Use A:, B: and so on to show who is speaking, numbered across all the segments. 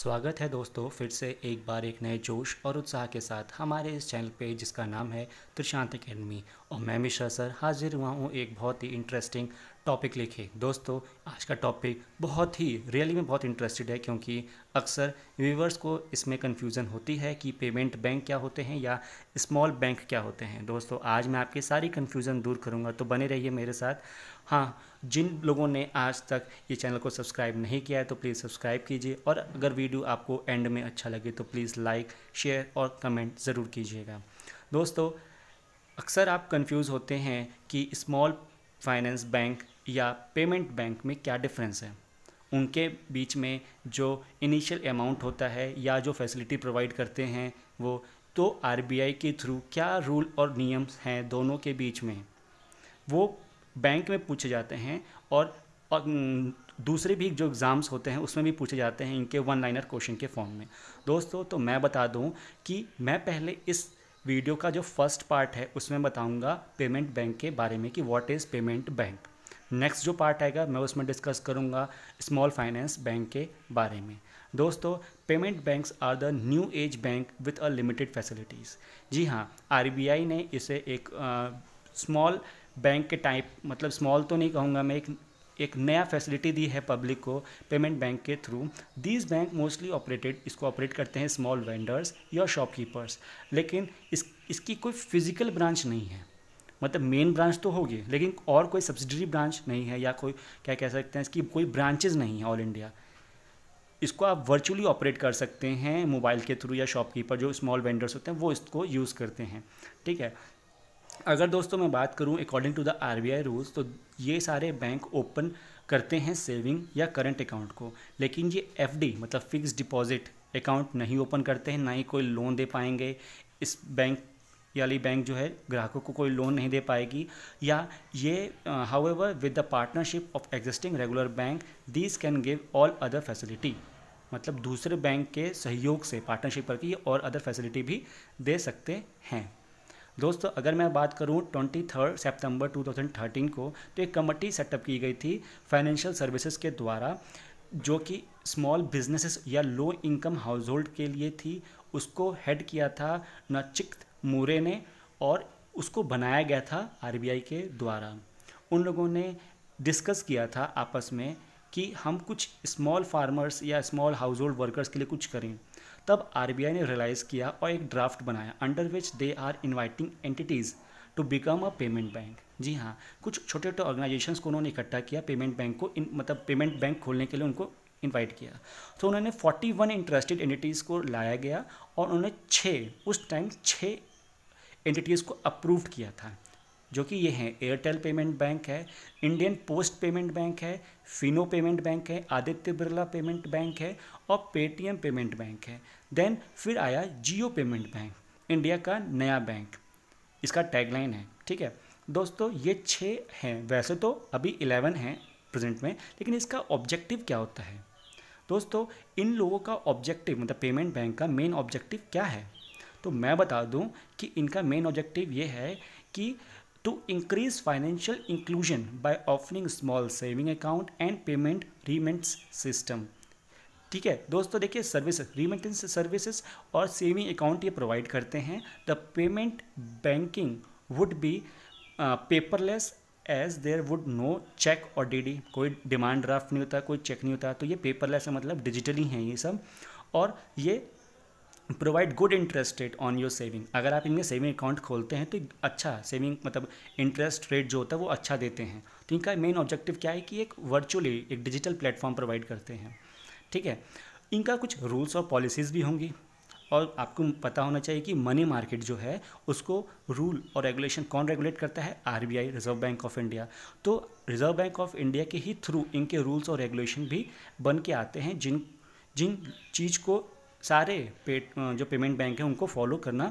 A: स्वागत है दोस्तों फिर से एक बार एक नए जोश और उत्साह के साथ हमारे इस चैनल पे जिसका नाम है त्रिशांत अकेडमी और मैं मिश्रा सर हाजिर हुआ हूँ एक बहुत ही इंटरेस्टिंग टॉपिक लिखे दोस्तों आज का टॉपिक बहुत ही रियली में बहुत इंटरेस्टेड है क्योंकि अक्सर व्यूवर्स को इसमें कन्फ्यूज़न होती है कि पेमेंट बैंक क्या होते हैं या स्मॉल बैंक क्या होते हैं दोस्तों आज मैं आपके सारी कन्फ्यूज़न दूर करूँगा तो बने रहिए मेरे साथ हाँ जिन लोगों ने आज तक ये चैनल को सब्सक्राइब नहीं किया है तो प्लीज़ सब्सक्राइब कीजिए और अगर वीडियो आपको एंड में अच्छा लगे तो प्लीज़ लाइक शेयर और कमेंट ज़रूर कीजिएगा दोस्तों अक्सर आप कंफ्यूज होते हैं कि स्मॉल फाइनेंस बैंक या पेमेंट बैंक में क्या डिफरेंस है उनके बीच में जो इनिशियल अमाउंट होता है या जो फैसिलिटी प्रोवाइड करते हैं वो तो आर के थ्रू क्या रूल और नियम्स हैं दोनों के बीच में वो बैंक में पूछे जाते हैं और, और दूसरे भी जो एग्ज़ाम्स होते हैं उसमें भी पूछे जाते हैं इनके वन लाइनर क्वेश्चन के फॉर्म में दोस्तों तो मैं बता दूं कि मैं पहले इस वीडियो का जो फर्स्ट पार्ट है उसमें बताऊंगा पेमेंट बैंक के बारे में कि what is payment bank next जो पार्ट आएगा मैं उसमें डिस्कस करूँगा स्मॉल फाइनेंस बैंक के बारे में दोस्तों payment banks are the new age bank with a limited facilities जी हाँ आर ने इसे एक स्मॉल बैंक के टाइप मतलब स्मॉल तो नहीं कहूँगा मैं एक एक नया फैसिलिटी दी है पब्लिक को पेमेंट बैंक के through these bank mostly operated इसको ऑपरेट करते हैं स्मॉल वेंडर्स या शॉपकीपर्स लेकिन इस इसकी कोई फिज़िकल ब्रांच नहीं है मतलब मेन ब्रांच तो होगी लेकिन और कोई सब्सिडरी ब्रांच नहीं है या कोई क्या कह सकते हैं इसकी कोई ब्रांचेज नहीं है ऑल इंडिया इसको आप वर्चुअली ऑपरेट कर सकते हैं मोबाइल के थ्रू या शॉपकीपर जो स्मॉल वेंडर्स होते हैं वो इसको यूज़ करते हैं ठीक है अगर दोस्तों मैं बात करूं according to the RBI rules तो ये सारे बैंक ओपन करते हैं सेविंग या करंट अकाउंट को लेकिन ये एफडी मतलब फिक्स डिपॉजिट अकाउंट नहीं ओपन करते हैं ना ही कोई लोन दे पाएंगे इस बैंक वाली बैंक जो है ग्राहकों को कोई लोन नहीं दे पाएगी या ये however with the partnership of existing regular bank this can give all other facility मतलब दूसरे बैंक के सहयोग से पार्टनरशिप करके ये और अदर फैसिलिटी भी दे सकते हैं दोस्तों अगर मैं बात करूं twenty third September two thousand thirteen को तो एक कमेटी सेटअप की गई थी फाइनेंशियल सर्विसेज के द्वारा जो कि स्मॉल बिजनेसेस या लो इनकम हाउस होल्ड के लिए थी उसको हेड किया था नचिक्त मूरे ने और उसको बनाया गया था आरबीआई के द्वारा उन लोगों ने डिस्कस किया था आपस में कि हम कुछ स्मॉल फार्मर्स या स्मॉल हाउस होल्ड वर्कर्स के लिए कुछ करें तब आर ने रियलाइज़ किया और एक ड्राफ्ट बनाया under which they are inviting entities to become a payment bank जी हाँ कुछ छोटे छोटे ऑर्गेनाइजेशन को उन्होंने इकट्ठा किया पेमेंट बैंक को इन मतलब पेमेंट बैंक खोलने के लिए उनको इन्वाइट किया तो उन्होंने 41 इंटरेस्टेड एंटिटीज़ को लाया गया और उन्होंने छः उस टाइम छः एंटिटीज़ को अप्रूव्ड किया था जो कि ये हैं एयरटेल पेमेंट बैंक है इंडियन पोस्ट पेमेंट बैंक है फिनो पेमेंट बैंक है आदित्य बिरला पेमेंट बैंक है और पेटीएम पेमेंट बैंक है देन फिर आया जियो पेमेंट बैंक इंडिया का नया बैंक इसका टैगलाइन है ठीक है दोस्तों ये छः हैं वैसे तो अभी इलेवन हैं प्रेजेंट में लेकिन इसका ऑब्जेक्टिव क्या होता है दोस्तों इन लोगों का ऑब्जेक्टिव मतलब पेमेंट बैंक का मेन ऑब्जेक्टिव क्या है तो मैं बता दूं कि इनका मेन ऑब्जेक्टिव ये है कि to increase financial inclusion by opening small saving account and payment remittance system ठीक है दोस्तों देखिए सर्विसेज रीमेंटेंस सर्विसेज और सेविंग अकाउंट ये प्रोवाइड करते हैं the payment banking would be paperless as there would no cheque और डीडी कोई डिमांड ड्राफ्ट नहीं होता कोई चेक नहीं होता तो ये पेपरलेस है मतलब डिजिटली हैं ये सब और ये provide good interest rate on your saving अगर आप इनमें सेविंग अकाउंट खोलते हैं तो अच्छा सेविंग मतलब इंटरेस्ट रेट जो होता है वो अच्छा देते हैं तो इनका मेन ऑब्जेक्टिव क्या है कि एक वर्चुअली एक डिजिटल प्लेटफॉर्म प्रोवाइड करते हैं ठीक है इनका कुछ रूल्स और पॉलिसीज़ भी होंगी और आपको पता होना चाहिए कि मनी मार्केट जो है उसको रूल और रेगुलेशन कौन रेगुलेट करता है R Reserve Bank of India तो रिजर्व बैंक ऑफ इंडिया के ही थ्रू इनके रूल्स और रेगुलेशन भी बन के आते हैं जिन जिन चीज़ को सारे पेट जो पेमेंट बैंक हैं उनको फॉलो करना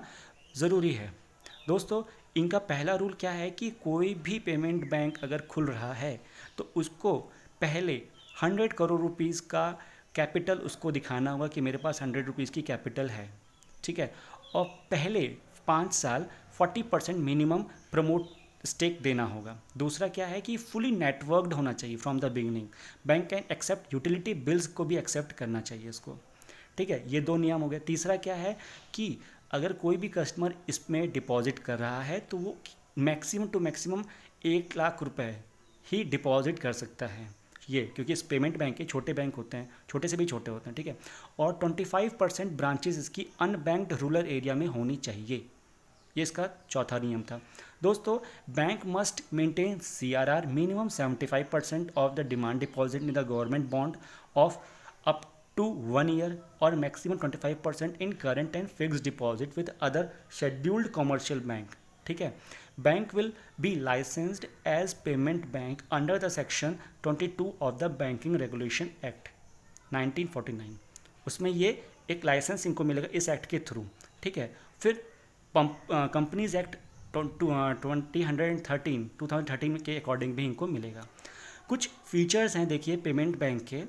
A: ज़रूरी है दोस्तों इनका पहला रूल क्या है कि कोई भी पेमेंट बैंक अगर खुल रहा है तो उसको पहले हंड्रेड करोड़ रुपीज़ का कैपिटल उसको दिखाना होगा कि मेरे पास हंड्रेड रुपीज़ की कैपिटल है ठीक है और पहले पाँच साल forty percent minimum promote stake देना होगा दूसरा क्या है कि फुली नेटवर्कड होना चाहिए from the beginning bank can accept utility bills को भी एक्सेप्ट करना चाहिए इसको ठीक है ये दो नियम हो गए तीसरा क्या है कि अगर कोई भी कस्टमर इसमें डिपॉजिट कर रहा है तो वो मैक्सिमम टू मैक्सिमम एक लाख रुपए ही डिपॉजिट कर सकता है ये क्योंकि इस पेमेंट बैंक के छोटे बैंक होते हैं छोटे से भी छोटे होते हैं ठीक है और 25 परसेंट ब्रांचेज इसकी अनबैंक्ड रूरल एरिया में होनी चाहिए ये इसका चौथा नियम था दोस्तों bank must maintain C R R minimum seventy five percent of the demand deposit in the government bond of up year और maximum twenty five 25% in current and fix deposit with other scheduled commercial bank ठीक है bank will be licensed as payment bank under the section 22 of the banking regulation act 1949 उसमें ये एक licence इनको मिलेगा इस act के थ्रू ठीक है फिर companies act twenty hundred and thirteen two thousand thirteen के अकॉर्डिंग भी इनको मिलेगा कुछ फीचर्स हैं देखिए पेमेंट बैंक के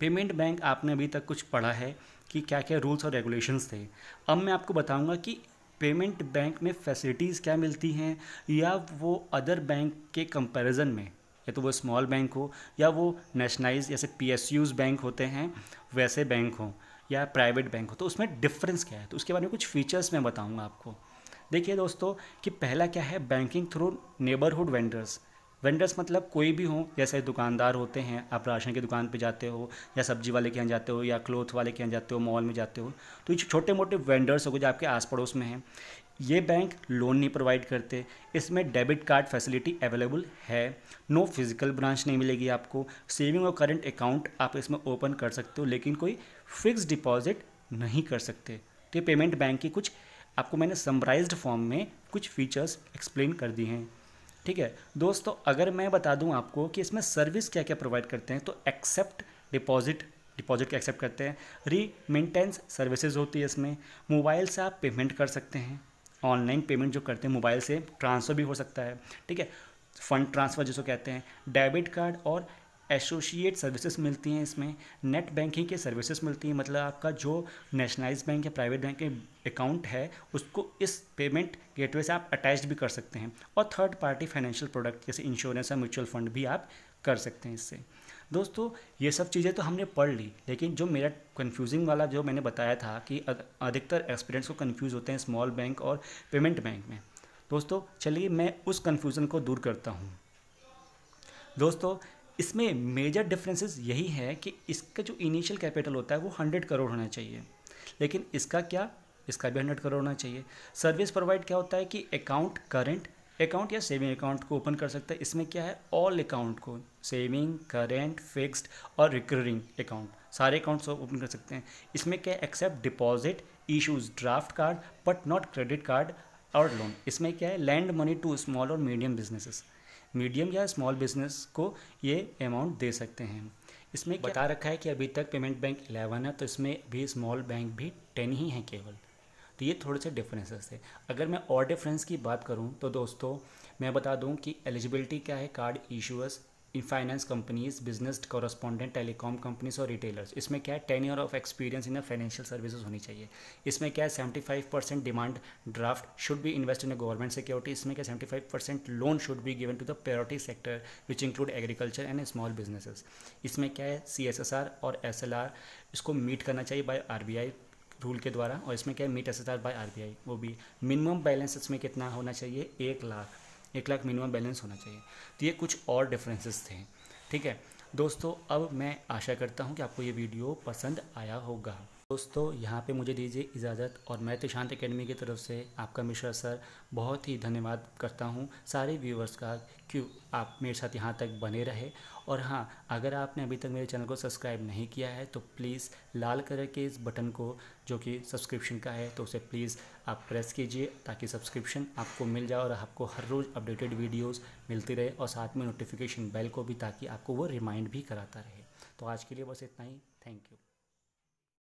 A: पेमेंट बैंक आपने अभी तक कुछ पढ़ा है कि क्या क्या रूल्स और रेगुलेशंस थे अब मैं आपको बताऊंगा कि पेमेंट बैंक में फैसिलिटीज़ क्या मिलती हैं या वो अदर बैंक के कंपैरिजन में या तो वो स्मॉल बैंक हो या वो नेशनलाइज जैसे पी बैंक होते हैं वैसे बैंक हों या प्राइवेट बैंक हो तो उसमें डिफरेंस क्या है तो उसके बारे में कुछ फीचर्स मैं बताऊँगा आपको देखिए दोस्तों कि पहला क्या है banking through neighbourhood vendors vendors मतलब कोई भी हो जैसे दुकानदार होते हैं आप राशन की दुकान पर जाते हो या सब्जी वाले के यहाँ जाते हो या क्लोथ वाले के यहाँ जाते हो मॉल में जाते हो तो ये छोटे मोटे वेंडर्स हो गए जो आपके आस पड़ोस में हैं ये बैंक लोन नहीं प्रोवाइड करते इसमें डेबिट कार्ड फैसिलिटी अवेलेबल है नो फिजिकल ब्रांच नहीं मिलेगी आपको सेविंग और करंट अकाउंट आप इसमें ओपन कर सकते हो लेकिन कोई फिक्स डिपॉजिट नहीं कर सकते तो ये पेमेंट बैंक की कुछ आपको मैंने समराइज्ड फॉर्म में कुछ फीचर्स एक्सप्लेन कर दी हैं ठीक है दोस्तों अगर मैं बता दूं आपको कि इसमें सर्विस क्या क्या प्रोवाइड करते हैं तो एक्सेप्ट डिपॉजिट डिपॉजिट क्या एक्सेप्ट करते हैं री मेंटेनेंस सर्विसेज होती है इसमें मोबाइल से आप पेमेंट कर सकते हैं ऑनलाइन पेमेंट जो करते हैं मोबाइल से ट्रांसफ़र भी हो सकता है ठीक है फंड ट्रांसफ़र जिसको कहते हैं डेबिट कार्ड और एसोशिएट सर्विसेज मिलती हैं इसमें नेट बैंकिंग के सर्विसेज मिलती हैं मतलब आपका जो नेशनलाइज बैंक या प्राइवेट बैंक के अकाउंट है उसको इस पेमेंट गेटवे से आप अटैच भी कर सकते हैं और थर्ड पार्टी फाइनेंशियल प्रोडक्ट जैसे इंश्योरेंस या म्यूचुअल फंड भी आप कर सकते हैं इससे दोस्तों ये सब चीज़ें तो हमने पढ़ ली लेकिन जो मेरा कन्फ्यूजिंग वाला जो मैंने बताया था कि अधिकतर एक्सपीरियंस को कन्फ्यूज़ होते हैं स्मॉल बैंक और पेमेंट बैंक में दोस्तों चलिए मैं उस कन्फ्यूज़न को दूर करता हूँ दोस्तों इसमें मेजर डिफरेंसेस यही है कि इसका जो इनिशियल कैपिटल होता है वो हंड्रेड करोड़ होना चाहिए लेकिन इसका क्या इसका भी हंड्रेड करोड़ होना चाहिए सर्विस प्रोवाइड क्या होता है कि अकाउंट करेंट अकाउंट या सेविंग अकाउंट को ओपन कर सकता है इसमें क्या है ऑल अकाउंट को सेविंग करेंट फिक्स्ड और रिकरिंग अकाउंट सारे अकाउंट्स ओपन कर सकते हैं इसमें क्या है accept deposit issues draft card but not credit card और लोन इसमें क्या है लैंड मनी टू स्मॉल और मीडियम बिजनेसेस मीडियम या स्मॉल बिजनेस को ये अमाउंट दे सकते हैं इसमें क्या? बता रखा है कि अभी तक पेमेंट बैंक एलेवन है तो इसमें भी स्मॉल बैंक भी टेन ही हैं केवल तो ये थोड़े से डिफरेंसेस थे अगर मैं और डिफरेंस की बात करूँ तो दोस्तों मैं बता दूँ कि एलिजिबिलिटी क्या है card issuers in finance companies business correspondent telecom companies और रिटेलर्स इसमें क्या है ten year of experience in the financial services होनी चाहिए इसमें क्या है seventy five percent demand draft should be invest in a government security इसमें क्या seventy five percent loan should be given to the priority sector which include agriculture and small businesses इसमें क्या है सी एस एस आर और S L R इसको meet करना चाहिए by R B I rule के द्वारा और इसमें क्या है meet S S R by R B I वो भी मिनिमम बैलेंस इसमें कितना होना चाहिए एक लाख एक लाख मिनिमम बैलेंस होना चाहिए तो ये कुछ और डिफरेंसेस थे ठीक है दोस्तों अब मैं आशा करता हूँ कि आपको ये वीडियो पसंद आया होगा दोस्तों यहाँ पे मुझे दीजिए इजाज़त और मैं तिशांत एकेडमी की तरफ से आपका मिश्रा सर बहुत ही धन्यवाद करता हूँ सारे व्यूवर्स का क्यों आप मेरे साथ यहाँ तक बने रहे और हाँ अगर आपने अभी तक मेरे चैनल को सब्सक्राइब नहीं किया है तो प्लीज़ लाल कलर के इस बटन को जो कि सब्सक्रिप्शन का है तो उसे प्लीज़ आप प्रेस कीजिए ताकि सब्सक्रिप्शन आपको मिल जाए और आपको हर रोज़ अपडेटेड वीडियोज़ मिलती रहे और साथ में नोटिफिकेशन बेल को भी ताकि आपको वो रिमाइंड भी कराता रहे तो आज के लिए बस इतना ही थैंक यू